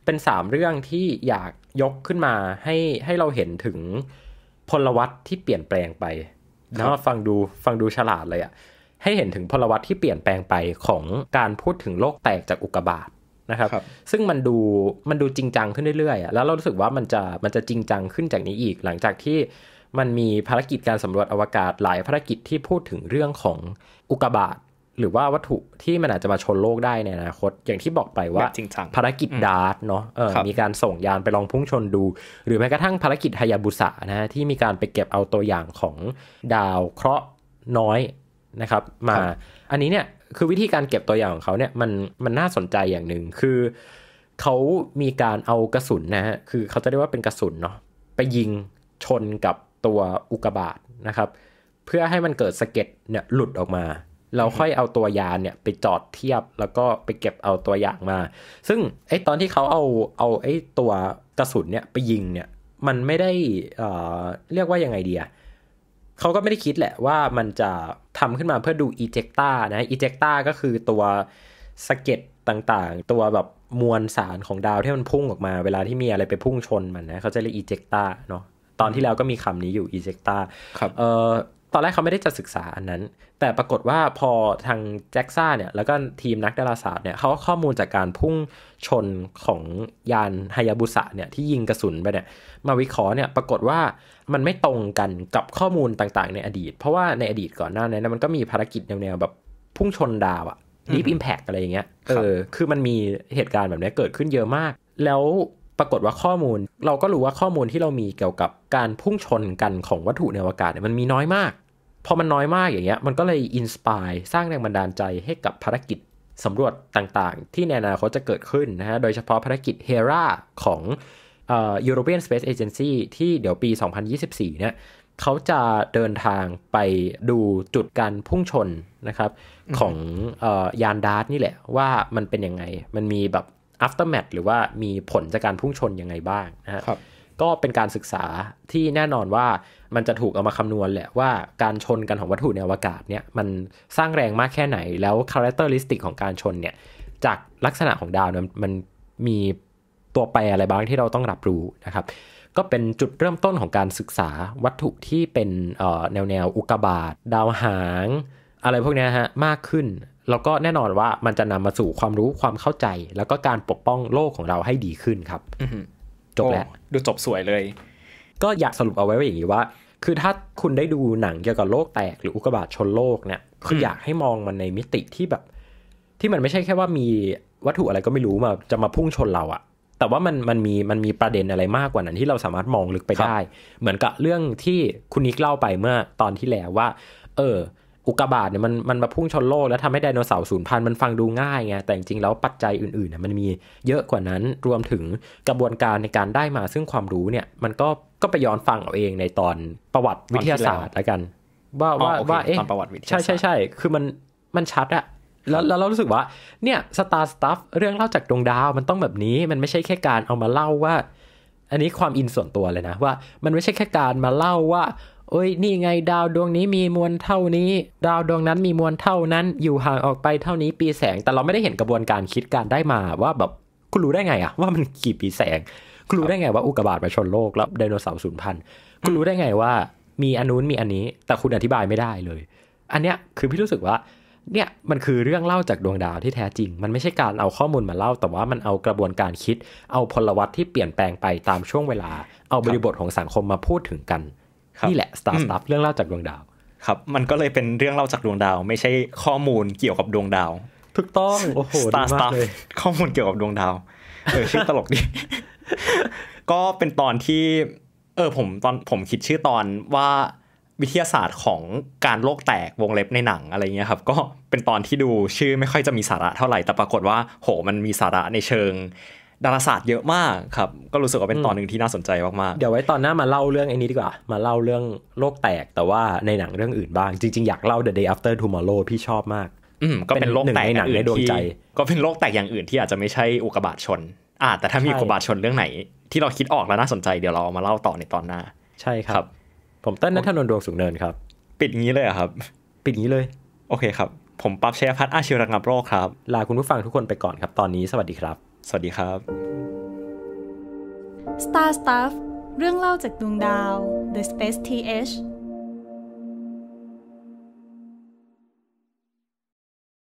เป็น 3 เรื่องที่อยากยกขึ้นมาให้ให้เราเห็นถึงพลวัตที่เปลี่ยนแปลงไปนะฟังดูฟังดูฉลาดเลยอะให้เห็นถึงพลวัตที่เปลี่ยนแปลงไปของการพูดถึงโลกแตกจากอุกกาบาตนะครับรบซึ่งมันดูมันดูจริงจังขึ้นเรื่อยๆอแล้วเรารู้สึกว่ามันจะมันจะจริงจังขึ้นจากนี้อีก หลังจากที่มันมีภารกิจการสำรวจอวกาศหลายภารกิจที่พูดถึงเรื่องของอุกกาบาตหรือว่าวัตถุที่มันอาจจะมาชนโลกได้ในอนาคตอย่างที่บอกไปว่าภารกิจดาร์ตเนาะมีการส่งยานไปลองพุ่งชนดู หรือแม้กระทั่งภารกิจฮายาบุสะนะที่มีการไปเก็บเอาตัวอย่างของดาวเคราะห์น้อยนะครับ มาอันนี้เนี่ยคือวิธีการเก็บตัวอย่างของเขาเนี่ยมันมันน่าสนใจอย่างหนึ่งคือเขามีการเอากระสุนนะฮะคือเขาจะเรียกว่าเป็นกระสุนเนาะไปยิงชนกับตัวอุกกาบาตนะครับ เพื่อให้มันเกิดสะเก็ดเนี่ยหลุดออกมาเราค่อยเอาตัวยาเนี่ยไปจอดเทียบแล้วก็ไปเก็บเอาตัวอย่างมา ซึ่งไอ้ตอนที่เขาเอาเอาไอ้ตัวกระสุนเนี่ยไปยิงเนี่ย มันไม่ได้เอ่อเรียกว่ายังไงเดีย เขาก็ไม่ได้คิดแหละว่ามันจะทำขึ้นมาเพื่อดูอีเจกตานะอีเจกตาก็คือตัวสะเก็ดต่างๆ ตัวแบบมวลสารของดาว ที่มันพุ่งออกมาเวลาที่มีอะไรไปพุ่งชนมันนะเขาจะเรียกอีเจกตาเนาะตอนที่แล้วก็มีคำนี้อยู่อีเจกตาครับเอ่อตอนแรกเขาไม่ได้จะศึกษาอันนั้น แต่ปรากฏว่าพอทางแจ็กซ่าเนี่ย แล้วก็ทีมนักดาราศาสตร์เนี่ย เขาข้อมูลจากการพุ่งชนของยานฮายาบุสะเนี่ย ที่ยิงกระสุนไปเนี่ย มาวิเคราะห์เนี่ย ปรากฏว่ามันไม่ตรงกันกับข้อมูลต่างๆในอดีต เพราะว่าในอดีตก่อนหน้านั้นมันก็มีภารกิจแนวๆ แบบพุ่งชนดาวอะดีฟอิมแพกอะไรอย่างเงี้ยเออคือมันมีเหตุการณ์แบบนี้เกิดขึ้นเยอะมาก แล้วปรากฏว่าข้อมูล เราก็รู้ว่าข้อมูลที่เรามีเกี่ยวกับการพุ่งชนกันของวัตถุในอวกาศเนี่ยมันมีน้อยมาก พอมันน้อยมากอย่างเงี้ยมันก็เลยอินสปายสร้างแรงบันดาลใจให้กับภารกิจสำรวจต่างๆ ที่ในอนาคตจะเกิดขึ้นนะฮะโดยเฉพาะภารกิจเฮราของเอ่อ European Space Agency ที่เดี๋ยวปี 2024 เนี่ยเขาจะเดินทางไปดูจุดการพุ่งชนนะครับของอยานดาร์ตนี่แหละว่ามันเป็นยังไงมันมีแบบ aftermath หรือว่ามีผลจากการพุ่งชนยังไงบ้างนะครับก็เป็นการศึกษาที่แน่นอนว่ามันจะถูกเอามาคำนวณแหละว่าการชนกันของวัตถุในอวกาศเนี่ยมันสร้างแรงมากแค่ไหน แล้วคาแรคเตอร์ลิสติกของการชนเนี่ยจากลักษณะของดาวเนี่ยมันมีตัวแปรอะไรบ้างที่เราต้องรับรู้นะครับ ก็เป็นจุดเริ่มต้นของการศึกษาวัตถุที่เป็นแนวแนวอุกกาบาตดาวหาง อะไรพวกนี้ฮะมากขึ้นแล้วก็แน่นอนว่ามันจะนำมาสู่ความรู้ความเข้าใจ แล้วก็การปกป้องโลกของเราให้ดีขึ้นครับจบแล้วดูจบสวยเลย ก็อยากสรุปเอาไว้ว่าอย่างนี้ว่าคือถ้าคุณได้ดูหนังเกี่ยวกับโลกแตกหรืออุกกาบาตชนโลกเนี่ยคืออยากให้มองมันในมิติที่แบบ ที่มันไม่ใช่แค่ว่ามีวัตถุอะไรก็ไม่รู้มาจะมาพุ่งชนเราอะแต่ว่ามันมันมีมันมีประเด็นอะไรมากกว่านั้น ที่เราสามารถมองลึกไปได้ เหมือนกับเรื่องที่คุณนิกเล่าไปเมื่อ ตอนที่แล้วว่า เอออุกกาบาตเนี่ยมันมันมาพุ่งชนโลกแล้วทำให้ไดโนเสาร์สูญพันธุ์มันฟังดูง่ายไงแต่จริงๆแล้วปัจจัยอื่นๆเนี่ยมันมีเยอะกว่านั้นรวมถึงกระบวนการในการได้มา ซึ่งความรู้เนี่ยมันก็ก็ไปย้อนฟังเอาเองในตอนประวัติวิทยาศาสตร์ละกันว่าว่าว่าเอ๊ะใช่ใช่ใช่คือมันมันชัดอะแล้วเรารู้สึกว่าเนี่ยสตาร์สตัฟเรื่องเล่าจากดวงดาวมันต้องแบบนี้มันไม่ใช่แค่การเอามาเล่าว่า อันนี้ความอินส่วนตัวเลยนะ ว่ามันไม่ใช่แค่การมาเล่าว่าโอ้ยนี่ไงดาวดวงนี้มีมวลเท่านี้ ดาวดวงนั้นมีมวลเท่านั้นอยู่ห่างออกไปเท่านี้ปีแสงแต่เราไม่ได้เห็นกระบวนการคิดการได้มาว่าแบบคุณรู้ได้ไงอะว่ามันกี่ปีแสงคุณรู้ได้ไง ว่าอุกกาบาตมาชนโลกแล้วไดโนเสาร์สูญพันธุ์คุณรู้ได้ไงว่ามีอันนู้นมีอันนี้ แต่คุณอธิบายไม่ได้เลย อันเนี้ยคือพี่รู้สึกว่าเนี่ยมันคือเรื่องเล่าจากดวงดาวที่แท้จริง มันไม่ใช่การเอาข้อมูลมาเล่า แต่ว่ามันเอากระบวนการคิดเอาพลวัตที่เปลี่ยนแปลงไปตามช่วงเวลา เอาบริบทของสังคมมาพูดถึงกันนี่แหละสตาร์ท u f f เรื่องเล่าจากดวงดาวครับ มันก็เลยเป็นเรื่องเล่าจากดวงดาว ไม่ใช่ข้อมูลเกี่ยวกับดวงดาวถูกต้องโอ้โห Star Stuff ข้อมูลเกี่ยวกับดวงดาวเออชื่อตลกดี ก็เป็นตอนที่เออผมตอนผมคิดชื่อตอนว่าวิทยาศาสตร์ของการโลกแตกวงเล็บในหนังอะไรเงี้ยครับก็เป็นตอนที่ดูชื่อไม่ค่อยจะมีสาระเท่าไหร่แต่ปรากฏว่าโหมันมีสาระในเชิงดาราศาสตร์เยอะมากครับ ก็รู้สึกว่าเป็นตอนหนึ่งที่น่าสนใจมากๆเดี๋ยวไว้ตอนหน้ามาเล่าเรื่องไอ้นี้ดีกว่า มาเล่าเรื่องโลกแตกแต่ว่าในหนังเรื่องอื่นบ้างจริงๆอยากเล่า The Day After Tomorrow พี่ชอบมากอืมก็เป็นโลกแตกในหนังในดวงใจ ก็เป็นโลกแตกอย่างอื่นที่อาจจะไม่ใช่อุกกาบาตชนอ่าแต่ถ้ามีอุกกาบาตชนเรื่องไหน ที่เราคิดออกแล้วน่าสนใจเดี๋ยวเราเอามาเล่าต่อในตอนหน้า ใช่ครับผมเต้นนัทนนท์ดวงสุงเนินครับ ปิดงี้เลยครับ ปิดงี้เลย โอเคครับ ผมปั๊บเชยพัฒน์อาชีวรังงับโรคครับลาคุณผู้ฟังทุกคนไปก่อนครับตอนนี้สวัสดีครับสวัสดีครับ Star Stuff เรื่องเล่าจากดวงดาว The Space TH